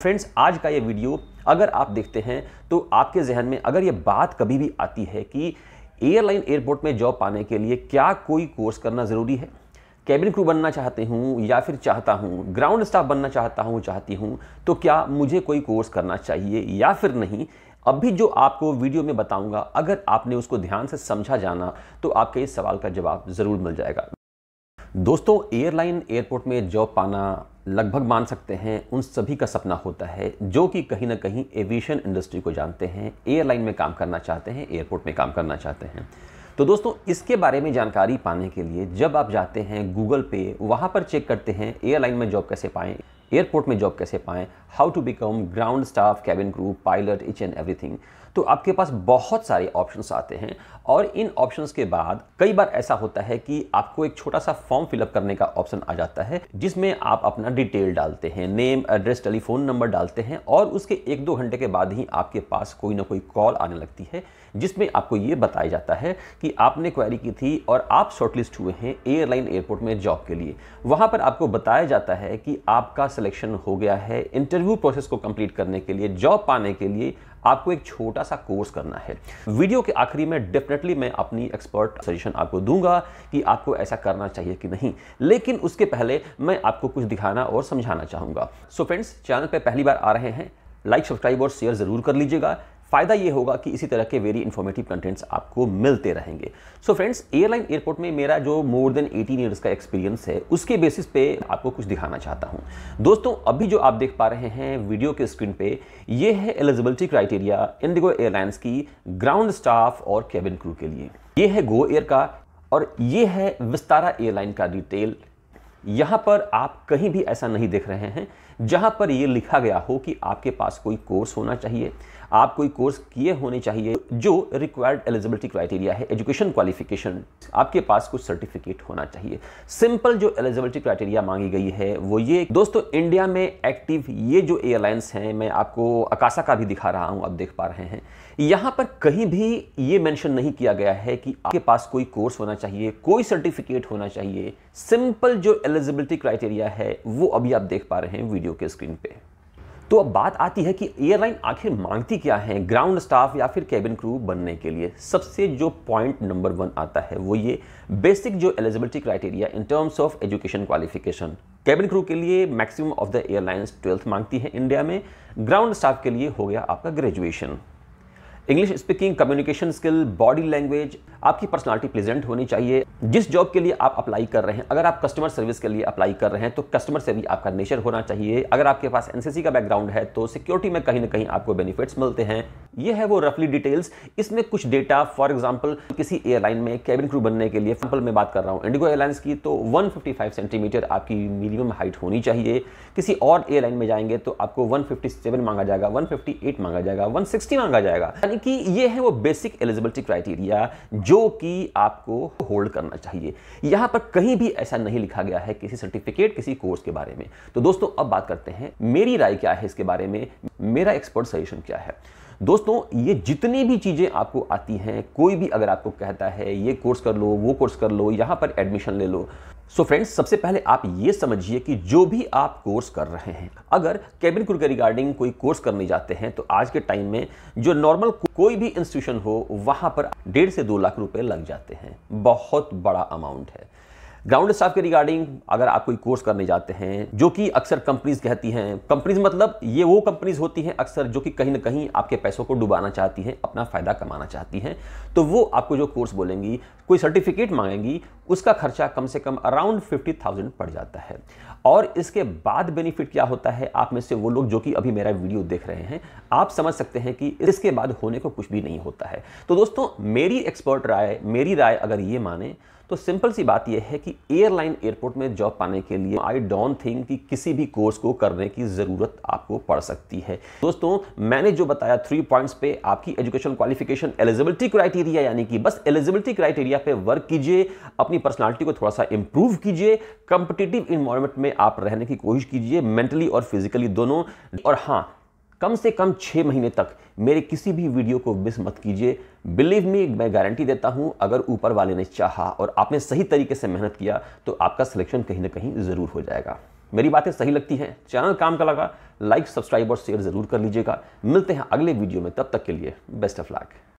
friends आज का ये वीडियो अगर आप देखते हैं तो आपके जहन में अगर ये बात कभी भी आती है कि एयरलाइन एयरपोर्ट में जॉब पाने के लिए क्या कोई कोर्स करना ज़रूरी है कैबिन क्रू बनना चाहते हूँ या फिर चाहता हूँ ग्राउंड स्टाफ बनना चाहता हूँ चाहती हूँ तो क्या मुझे कोई कोर्स करना चाहिए या फिर नहीं अभी जो आपको वीडियो में बताऊंगा अगर आपने उसको ध्यान से समझा जाना तो आपके इस सवाल का जवाब ज़रूर मिल जाएगा दोस्तों एयरलाइन एयरपोर्ट में जॉब पाना लगभग मान सकते हैं उन सभी का सपना होता है जो कि कहीं ना कहीं एविएशन इंडस्ट्री को जानते हैं एयरलाइन में काम करना चाहते हैं एयरपोर्ट में काम करना चाहते हैं तो दोस्तों इसके बारे में जानकारी पाने के लिए जब आप जाते हैं गूगल पे वहाँ पर चेक करते हैं एयरलाइन में जॉब कैसे पाएँ एयरपोर्ट में जॉब कैसे पाएँ how to become ground staff cabin crew pilot each and everything तो आपके पास बहुत सारे ऑप्शंस आते हैं और इन ऑप्शंस के बाद कई बार ऐसा होता है कि आपको एक छोटा सा फॉर्म फिलअप करने का ऑप्शन आ जाता है जिसमें आप अपना डिटेल डालते हैं नेम एड्रेस टेलीफोन नंबर डालते हैं और उसके एक दो घंटे के बाद ही आपके पास कोई ना कोई कॉल आने लगती है जिसमें आपको ये बताया जाता है कि आपने क्वेरी की थी और आप शॉर्टलिस्ट हुए हैं एयरलाइन एयरपोर्ट में जॉब के लिए वहाँ पर आपको बताया जाता है कि आपका सिलेक्शन हो गया है इंटरव्यू प्रोसेस को कंप्लीट करने के लिए जॉब पाने के लिए आपको एक छोटा सा कोर्स करना है वीडियो के आखिरी में डेफिनेटली मैं अपनी एक्सपर्ट सजेशन आपको दूंगा कि आपको ऐसा करना चाहिए कि नहीं लेकिन उसके पहले मैं आपको कुछ दिखाना और समझाना चाहूंगा सो फ्रेंड्स चैनल पर पहली बार आ रहे हैं लाइक सब्सक्राइब और शेयर ज़रूर कर लीजिएगा फ़ायदा ये होगा कि इसी तरह के वेरी इन्फॉर्मेटिव कंटेंट्स आपको मिलते रहेंगे सो फ्रेंड्स एयरलाइन एयरपोर्ट में मेरा जो मोर देन 18 इयर्स का एक्सपीरियंस है उसके बेसिस पे आपको कुछ दिखाना चाहता हूँ दोस्तों अभी जो आप देख पा रहे हैं वीडियो के स्क्रीन पे ये है एलिजिबिलिटी क्राइटेरिया इंडिगो एयरलाइंस की ग्राउंड स्टाफ और कैबिन क्रू के लिए ये है गो एयर का और ये है विस्तारा एयरलाइन का डिटेल यहाँ पर आप कहीं भी ऐसा नहीं देख रहे हैं जहाँ पर ये लिखा गया हो कि आपके पास कोई कोर्स होना चाहिए आप कोई कोर्स किए होने चाहिए जो रिक्वायर्ड एलिजिबिलिटी क्राइटेरिया है एजुकेशन क्वालिफिकेशन आपके पास कुछ सर्टिफिकेट होना चाहिए सिंपल जो एलिजिबिलिटी क्राइटेरिया मांगी गई है वो ये दोस्तों इंडिया में एक्टिव ये जो एयरलाइंस हैं मैं आपको अकाशा का भी दिखा रहा हूँ आप देख पा रहे हैं यहाँ पर कहीं भी ये मैंशन नहीं किया गया है कि आपके पास कोई कोर्स होना चाहिए कोई सर्टिफिकेट होना चाहिए सिंपल जो एलिजिबिलिटी क्राइटेरिया है वो अभी आप देख पा रहे हैं वीडियो के स्क्रीन पे तो अब बात आती है कि एयरलाइन आखिर मांगती क्या है ग्राउंड स्टाफ या फिर कैबिन क्रू बनने के लिए सबसे जो पॉइंट नंबर वन आता है वो ये बेसिक जो eligibility criteria in terms of education qualification cabin crew के लिए maximum of the airlines twelfth मांगती है इंडिया में ग्राउंड स्टाफ के लिए हो गया आपका graduation English speaking communication skill body language आपकी पर्सनालिटी प्रेजेंट होनी चाहिए जिस जॉब के लिए आप अप्लाई कर रहे हैं अगर आप कस्टमर सर्विस के लिए अप्लाई कर रहे हैं तो कस्टमर से भी आपका नेचर होना चाहिए अगर आपके पास एनसीसी का बैकग्राउंड है तो सिक्योरिटी में कहीं ना कहीं आपको बेनिफिट्स मिलते हैं यह है वो रफली डिटेल्स इसमें कुछ डेटा फॉर एग्जाम्पल किसी एयरलाइन में कैबिन क्रू बनने के लिए एग्जाम्पल मैं बात कर रहा हूँ इंडिगो एयरलाइंस की तो वन सेंटीमीटर आपकी मिनिमम हाइट होनी चाहिए किसी और एयरलाइन में जाएंगे तो आपको वन मांगा जाएगा वन मांगा जाएगा वन मांगा जाएगा यानी कि ये है वो बेसिक एलिजिबिलिटी क्राइटेरिया जो कि आपको होल्ड करना चाहिए यहां पर कहीं भी ऐसा नहीं लिखा गया है किसी सर्टिफिकेट किसी कोर्स के बारे में तो दोस्तों अब बात करते हैं मेरी राय क्या है इसके बारे में मेरा एक्सपर्ट सजेशन क्या है दोस्तों ये जितनी भी चीज़ें आपको आती हैं कोई भी अगर आपको कहता है ये कोर्स कर लो वो कोर्स कर लो यहाँ पर एडमिशन ले लो सो so फ्रेंड्स सबसे पहले आप ये समझिए कि जो भी आप कोर्स कर रहे हैं अगर कैबिन क्रू के रिगार्डिंग कोई कोर्स करने जाते हैं तो आज के टाइम में जो नॉर्मल कोई भी इंस्टीट्यूशन हो वहाँ पर डेढ़ से दो लाख रुपए लग जाते हैं बहुत बड़ा अमाउंट है ग्राउंड स्टाफ के रिगार्डिंग अगर आप कोई कोर्स करने जाते हैं जो कि अक्सर कंपनीज कहती हैं कंपनीज मतलब ये वो कंपनीज होती हैं अक्सर जो कि कहीं ना कहीं आपके पैसों को डुबाना चाहती हैं अपना फ़ायदा कमाना चाहती हैं तो वो आपको जो कोर्स बोलेंगी कोई सर्टिफिकेट मांगेंगी उसका खर्चा कम से कम अराउंड फिफ्टी थाउजेंड पड़ जाता है और इसके बाद बेनिफिट क्या होता है आप में से वो लोग जो कि अभी मेरा वीडियो देख रहे हैं आप समझ सकते हैं कि इसके बाद होने को कुछ भी नहीं होता है तो दोस्तों मेरी एक्सपर्ट राय मेरी राय अगर ये माने तो सिंपल सी बात यह है कि एयरलाइन एयरपोर्ट में जॉब पाने के लिए आई डोंट थिंक कि किसी भी कोर्स को करने की ज़रूरत आपको पड़ सकती है दोस्तों मैंने जो बताया थ्री पॉइंट्स पे आपकी एजुकेशन क्वालिफिकेशन एलिजिबिलिटी क्राइटेरिया यानी कि बस एलिजिबिलिटी क्राइटेरिया पे वर्क कीजिए अपनी पर्सनैलिटी को थोड़ा सा इंप्रूव कीजिए कंपिटेटिव इन्वायरमेंट में आप रहने की कोशिश कीजिए मेंटली और फिजिकली दोनों और हाँ कम से कम छः महीने तक मेरे किसी भी वीडियो को मिस मत कीजिए बिलीव मी मैं गारंटी देता हूँ अगर ऊपर वाले ने चाहा और आपने सही तरीके से मेहनत किया तो आपका सिलेक्शन कहीं ना कहीं ज़रूर हो जाएगा मेरी बातें सही लगती हैं चैनल काम का लगा लाइक सब्सक्राइब और शेयर ज़रूर कर लीजिएगा मिलते हैं अगले वीडियो में तब तक के लिए बेस्ट ऑफ लक